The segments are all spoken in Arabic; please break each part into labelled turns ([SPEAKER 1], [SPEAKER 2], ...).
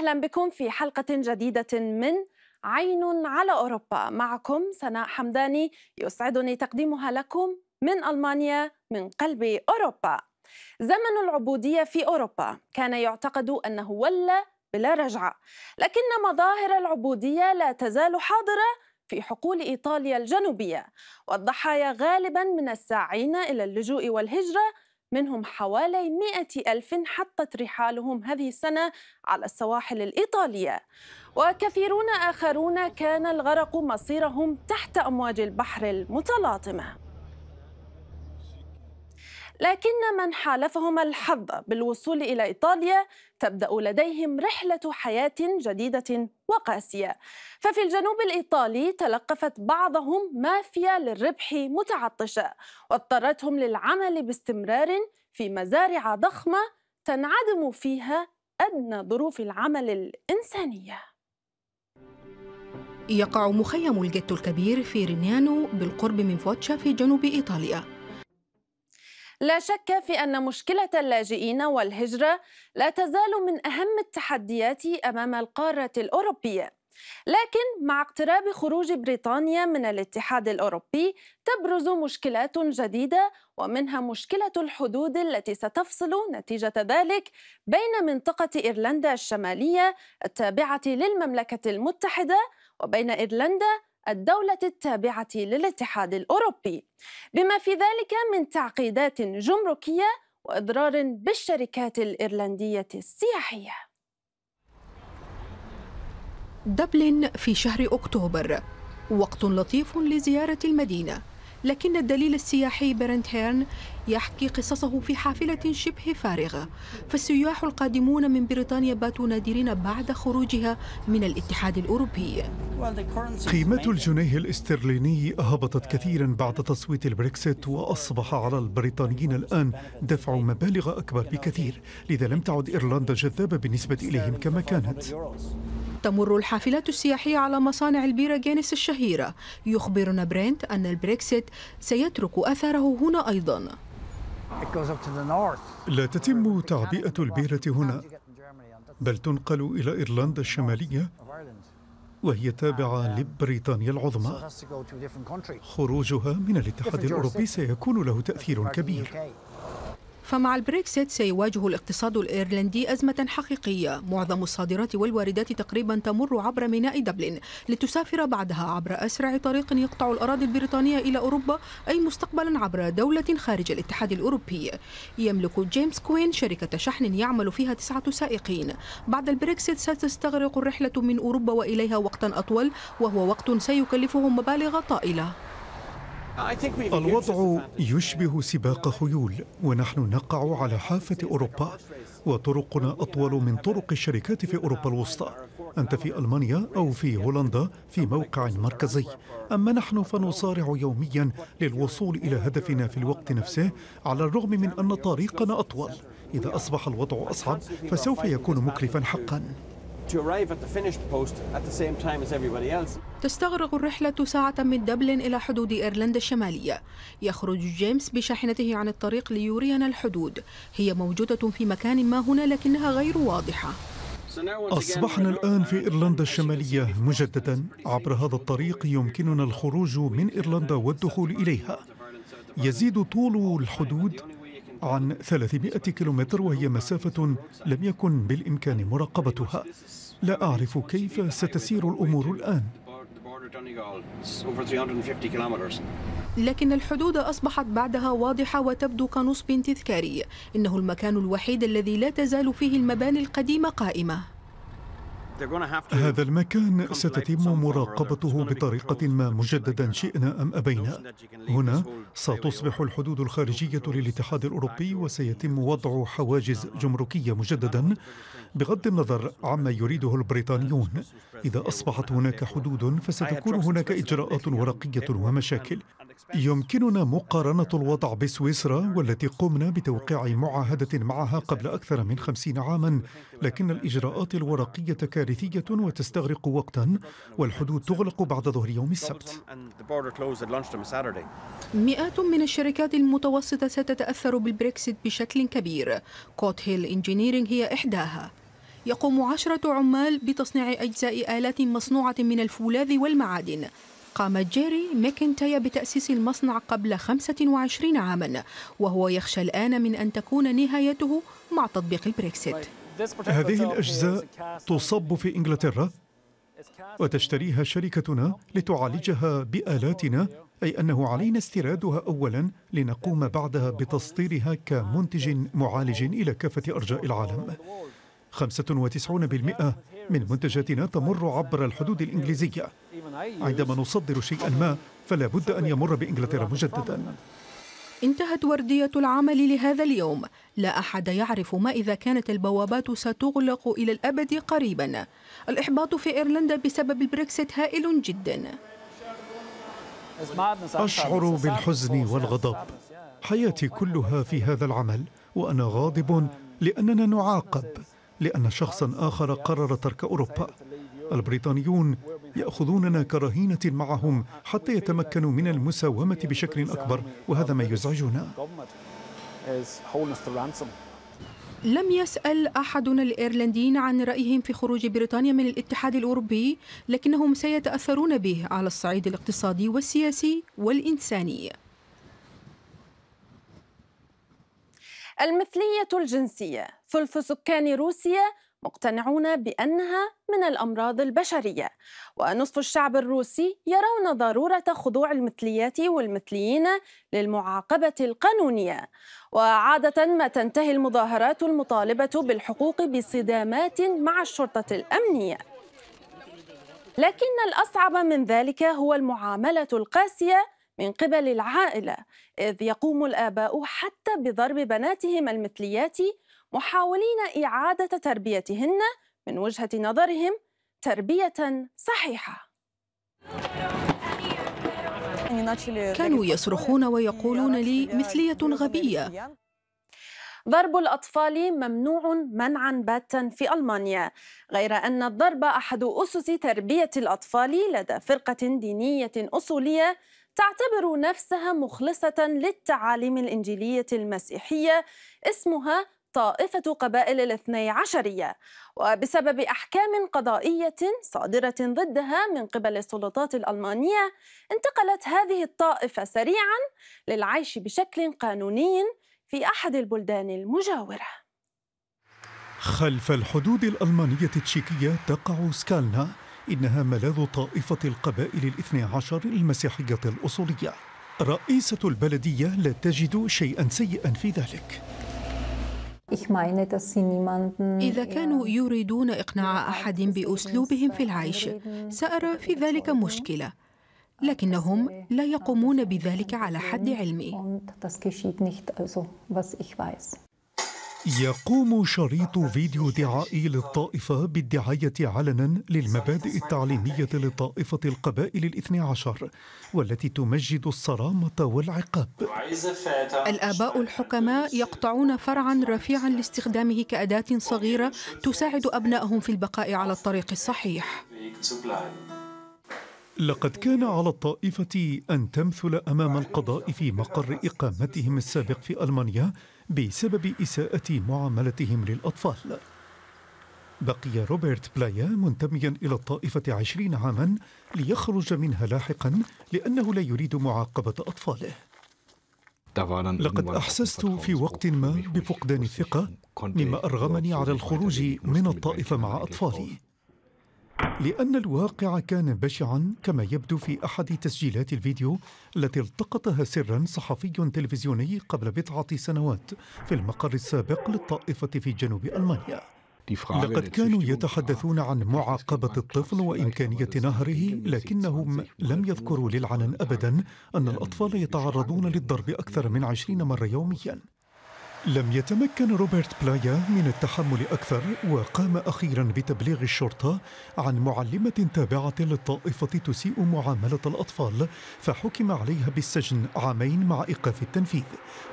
[SPEAKER 1] أهلا بكم في حلقة جديدة من عين على أوروبا معكم سناء حمداني يسعدني تقديمها لكم من ألمانيا من قلب أوروبا زمن العبودية في أوروبا كان يعتقد أنه ولى بلا رجعة لكن مظاهر العبودية لا تزال حاضرة في حقول إيطاليا الجنوبية والضحايا غالبا من الساعين إلى اللجوء والهجرة منهم حوالي 100 ألف حطت رحالهم هذه السنة على السواحل الإيطالية وكثيرون آخرون كان الغرق مصيرهم تحت أمواج البحر المتلاطمة لكن من حالفهم الحظ بالوصول إلى إيطاليا تبدأ لديهم رحلة حياة جديدة وقاسية ففي الجنوب الإيطالي تلقفت بعضهم مافيا للربح متعطشة واضطرتهم للعمل باستمرار في مزارع ضخمة تنعدم فيها أدنى ظروف العمل الإنسانية
[SPEAKER 2] يقع مخيم الجيتو الكبير في رينيانو بالقرب من فوتشا في جنوب إيطاليا
[SPEAKER 1] لا شك في أن مشكلة اللاجئين والهجرة لا تزال من أهم التحديات أمام القارة الأوروبية لكن مع اقتراب خروج بريطانيا من الاتحاد الاوروبي تبرز مشكلات جديده ومنها مشكله الحدود التي ستفصل نتيجه ذلك بين منطقه ايرلندا الشماليه التابعه للمملكه المتحده وبين ايرلندا الدولة التابعة للاتحاد الأوروبي بما في ذلك من تعقيدات جمركية وإضرار بالشركات الإيرلندية السياحية دبلن في
[SPEAKER 2] شهر أكتوبر وقت لطيف لزيارة المدينة لكن الدليل السياحي برنت هيرن يحكي قصصه في حافلة شبه فارغة فالسياح القادمون من بريطانيا باتوا نادرين بعد خروجها من الاتحاد الأوروبي
[SPEAKER 1] قيمة
[SPEAKER 3] الجنيه الاسترليني هبطت كثيرا بعد تصويت البريكسيت وأصبح على البريطانيين الآن دفع مبالغ أكبر بكثير لذا لم تعد إيرلندا جذابة بالنسبة إليهم كما كانت
[SPEAKER 2] تمر الحافلات السياحية على مصانع البيرة جينيس الشهيرة يخبرنا برينت أن البريكسيت سيترك أثره هنا أيضا
[SPEAKER 3] لا تتم تعبئة البيرة هنا بل تنقل إلى إيرلندا الشمالية وهي تابعة لبريطانيا العظمى خروجها من الاتحاد الأوروبي سيكون له تأثير كبير
[SPEAKER 2] فمع البريكسيت سيواجه الاقتصاد الإيرلندي أزمة حقيقية معظم الصادرات والواردات تقريبا تمر عبر ميناء دبلن لتسافر بعدها عبر أسرع طريق يقطع الأراضي البريطانية إلى أوروبا أي مستقبلا عبر دولة خارج الاتحاد الأوروبي يملك جيمس كوين شركة شحن يعمل فيها تسعة سائقين بعد البريكسيت ستستغرق الرحلة من أوروبا وإليها وقتا أطول وهو وقت سيكلفهم مبالغ طائلة
[SPEAKER 3] الوضع يشبه سباق خيول ونحن نقع على حافة أوروبا وطرقنا أطول من طرق الشركات في أوروبا الوسطى أنت في ألمانيا أو في هولندا في موقع مركزي أما نحن فنصارع يوميا للوصول إلى هدفنا في الوقت نفسه على الرغم من أن طريقنا أطول إذا أصبح الوضع أصعب فسوف يكون مكلفا حقا to arrive at the post at the same time as everybody
[SPEAKER 2] else. تستغرق الرحلة ساعة من دبلن إلى حدود إيرلندا الشمالية يخرج جيمس بشاحنته عن الطريق ليرينا الحدود هي موجودة في مكان ما هنا لكنها غير واضحة أصبحنا
[SPEAKER 3] الآن في إيرلندا الشمالية مجددا عبر هذا الطريق يمكننا الخروج من إيرلندا والدخول إليها يزيد طول الحدود عن 300 كيلومتر وهي مسافة لم يكن بالإمكان مراقبتها لا أعرف كيف ستسير الأمور الآن
[SPEAKER 2] لكن الحدود أصبحت بعدها واضحة وتبدو كنصب تذكاري إنه المكان الوحيد الذي لا تزال فيه المباني القديمة قائمة
[SPEAKER 3] هذا المكان ستتم مراقبته بطريقة ما مجددا شئنا أم أبينا هنا ستصبح الحدود الخارجية للاتحاد الأوروبي وسيتم وضع حواجز جمركية مجددا بغض النظر عما يريده البريطانيون إذا أصبحت هناك حدود فستكون هناك إجراءات ورقية ومشاكل يمكننا مقارنة الوضع بسويسرا والتي قمنا بتوقيع معاهدة معها قبل أكثر من خمسين عاما لكن الإجراءات الورقية كارثية وتستغرق وقتا والحدود تغلق بعد ظهر يوم السبت
[SPEAKER 2] مئات من الشركات المتوسطة ستتأثر بالبريكسيت بشكل كبير كوت هيل انجينيرينج هي إحداها يقوم عشرة عمال بتصنيع أجزاء آلات مصنوعة من الفولاذ والمعادن قام جيري ميكنتاي بتأسيس المصنع قبل 25 عاما وهو يخشى الآن من أن تكون نهايته مع تطبيق البريكسيت هذه الأجزاء
[SPEAKER 3] تصب في إنجلترا وتشتريها شركتنا لتعالجها بآلاتنا أي أنه علينا استيرادها أولا لنقوم بعدها بتصديرها كمنتج معالج إلى كافة أرجاء العالم 95% من منتجاتنا تمر عبر الحدود الإنجليزية عندما نصدر شيئا ما فلا بد أن يمر بإنجلترا مجددا
[SPEAKER 2] انتهت وردية العمل لهذا اليوم لا أحد يعرف ما إذا كانت البوابات ستغلق إلى الأبد قريبا الإحباط في إيرلندا بسبب البريكسيت هائل جدا
[SPEAKER 1] أشعر بالحزن والغضب
[SPEAKER 3] حياتي كلها في هذا العمل وأنا غاضب لأننا نعاقب لأن شخصا آخر قرر ترك أوروبا البريطانيون يأخذوننا كرهينة معهم حتى يتمكنوا من المساومة بشكل أكبر وهذا ما يزعجنا
[SPEAKER 2] لم يسأل أحدنا الإيرلنديين عن رأيهم في خروج بريطانيا من الاتحاد الأوروبي لكنهم سيتأثرون به على الصعيد الاقتصادي والسياسي والإنساني
[SPEAKER 1] المثلية الجنسية ثلث سكان روسيا مقتنعون بأنها من الأمراض البشرية ونصف الشعب الروسي يرون ضرورة خضوع المثليات والمثليين للمعاقبة القانونية وعادة ما تنتهي المظاهرات المطالبة بالحقوق بصدامات مع الشرطة الأمنية لكن الأصعب من ذلك هو المعاملة القاسية من قبل العائلة إذ يقوم الآباء حتى بضرب بناتهم المثليات محاولين إعادة تربيتهن من وجهة نظرهم تربية صحيحة كانوا يصرخون ويقولون لي مثلية غبية ضرب الأطفال ممنوع منعا باتا في ألمانيا غير أن الضرب أحد أسس تربية الأطفال لدى فرقة دينية أصولية تعتبر نفسها مخلصة للتعاليم الإنجيلية المسيحية اسمها طائفة قبائل الاثني عشرية وبسبب أحكام قضائية صادرة ضدها من قبل السلطات الألمانية انتقلت هذه الطائفة سريعا للعيش بشكل قانوني في أحد البلدان المجاورة
[SPEAKER 3] خلف الحدود الألمانية التشيكية تقع سكالنا إنها ملاذ طائفة القبائل الاثني عشر المسيحية الأصولية رئيسة البلدية لا تجد شيئا سيئا في ذلك
[SPEAKER 2] إذا كانوا يريدون إقناع أحد بأسلوبهم في العيش سأرى في ذلك مشكلة لكنهم لا يقومون بذلك على حد علمي
[SPEAKER 3] يقوم شريط فيديو دعائي للطائفة بالدعاية علنا للمبادئ التعليمية للطائفة القبائل الاثنى عشر والتي تمجد الصرامة والعقاب
[SPEAKER 2] الآباء الحكماء يقطعون فرعا رفيعا لاستخدامه كأداة صغيرة تساعد أبنائهم في البقاء على الطريق الصحيح
[SPEAKER 3] لقد كان على الطائفة أن تمثل أمام القضاء في مقر إقامتهم السابق في ألمانيا بسبب إساءة معاملتهم للأطفال بقي روبرت بلايا منتميا إلى الطائفة عشرين عاما ليخرج منها لاحقا لأنه لا يريد معاقبة أطفاله لقد أحسست في وقت ما بفقدان الثقة مما أرغمني على الخروج من الطائفة مع أطفالي لأن الواقع كان بشعا كما يبدو في أحد تسجيلات الفيديو التي التقطها سرا صحفي تلفزيوني قبل بضعة سنوات في المقر السابق للطائفة في جنوب ألمانيا لقد كانوا يتحدثون عن معاقبة الطفل وإمكانية نهره لكنهم لم يذكروا للعلن أبدا أن الأطفال يتعرضون للضرب أكثر من عشرين مرة يوميا لم يتمكن روبرت بلايا من التحمل أكثر وقام أخيرا بتبليغ الشرطة عن معلمة تابعة للطائفة تسيء معاملة الأطفال فحكم عليها بالسجن عامين مع إيقاف التنفيذ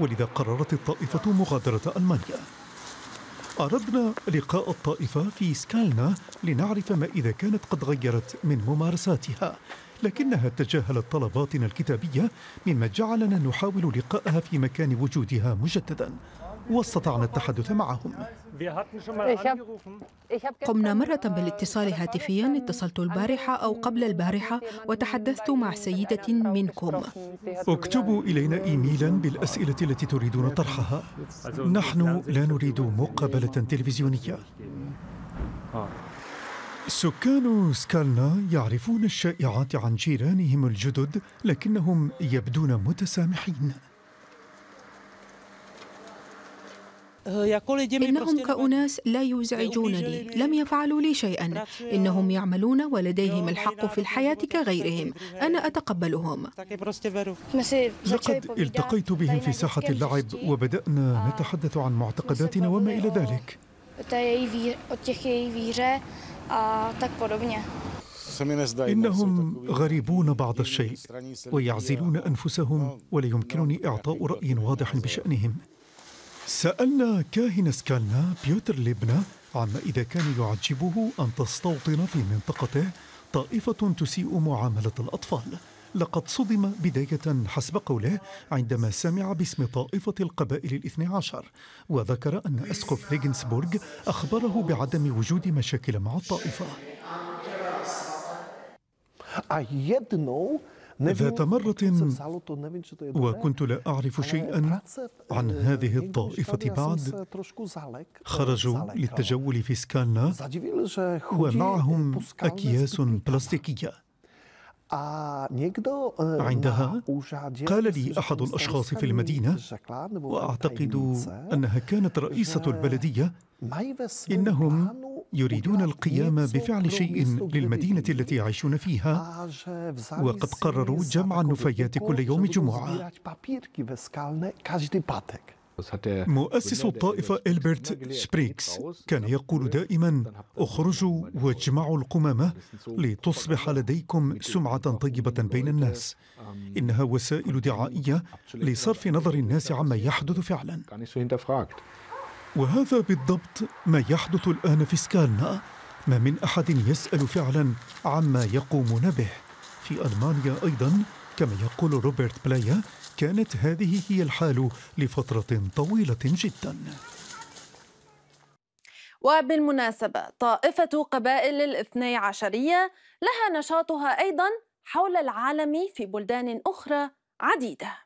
[SPEAKER 3] ولذا قررت الطائفة مغادرة ألمانيا أردنا لقاء الطائفة في سكالنا لنعرف ما إذا كانت قد غيرت من ممارساتها لكنها تجاهلت طلباتنا الكتابية مما جعلنا نحاول لقاءها في مكان وجودها مجددا واستطعنا التحدث معهم
[SPEAKER 2] قمنا مرة بالاتصال هاتفيا اتصلت البارحة أو قبل البارحة وتحدثت مع سيدة منكم
[SPEAKER 3] اكتبوا إلينا إيميلا بالأسئلة التي تريدون طرحها نحن لا نريد مقابلة تلفزيونية سكان سكالنا يعرفون الشائعات عن جيرانهم الجدد لكنهم يبدون متسامحين
[SPEAKER 2] إنهم كأناس لا يزعجونني لم يفعلوا لي شيئا إنهم يعملون ولديهم الحق في الحياة كغيرهم أنا أتقبلهم لقد
[SPEAKER 3] التقيت بهم في ساحة اللعب وبدأنا نتحدث عن معتقداتنا وما إلى ذلك
[SPEAKER 2] إنهم
[SPEAKER 3] غريبون بعض الشيء ويعزلون أنفسهم ولا يمكنني إعطاء رأي واضح بشأنهم سألنا كاهن سكالنا بيوتر ليبنا عما إذا كان يعجبه أن تستوطن في منطقته طائفة تسيء معاملة الأطفال لقد صدم بداية حسب قوله عندما سمع باسم طائفة القبائل الاثني عشر وذكر أن أسقف ليجنسبورغ أخبره بعدم وجود مشاكل مع الطائفة ذات مرة وكنت لا أعرف شيئا عن هذه الطائفة بعد خرجوا للتجول في سكالنا ومعهم أكياس بلاستيكية عندها قال لي احد الاشخاص في المدينه واعتقد انها كانت رئيسه البلديه انهم يريدون القيام بفعل شيء للمدينه التي يعيشون فيها وقد قرروا جمع النفايات كل يوم جمعه مؤسس الطائفة إلبرت شبريكس كان يقول دائما اخرجوا واجمعوا القمامة لتصبح لديكم سمعة طيبة بين الناس إنها وسائل دعائية لصرف نظر الناس عما يحدث فعلا وهذا بالضبط ما يحدث الآن في سكالنا ما من أحد يسأل فعلا عما يقومون به في ألمانيا أيضا كما يقول روبرت بلايا كانت هذه هي الحال لفترة طويلة جدا
[SPEAKER 1] وبالمناسبة طائفة قبائل الاثني عشرية لها نشاطها أيضا حول العالم في بلدان أخرى عديدة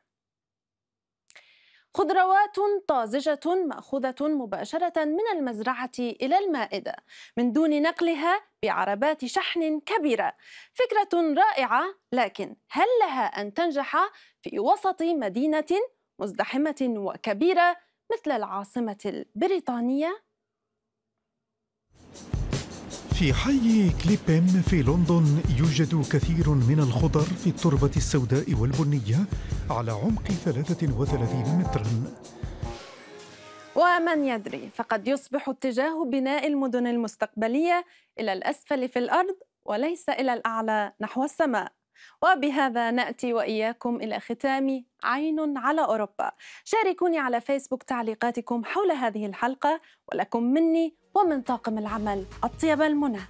[SPEAKER 1] خضروات طازجة مأخوذة مباشرة من المزرعة إلى المائدة من دون نقلها بعربات شحن كبيرة فكرة رائعة لكن هل لها أن تنجح في وسط مدينة مزدحمة وكبيرة مثل العاصمة البريطانية
[SPEAKER 3] في حي كليبم في لندن يوجد كثير من الخضر في التربة السوداء والبنية على عمق 33 مترا
[SPEAKER 1] ومن يدري فقد يصبح اتجاه بناء المدن المستقبلية إلى الأسفل في الأرض وليس إلى الأعلى نحو السماء وبهذا نأتي وإياكم إلى ختام عين على أوروبا شاركوني على فيسبوك تعليقاتكم حول هذه الحلقة ولكم مني ومن طاقم العمل أطيب المنى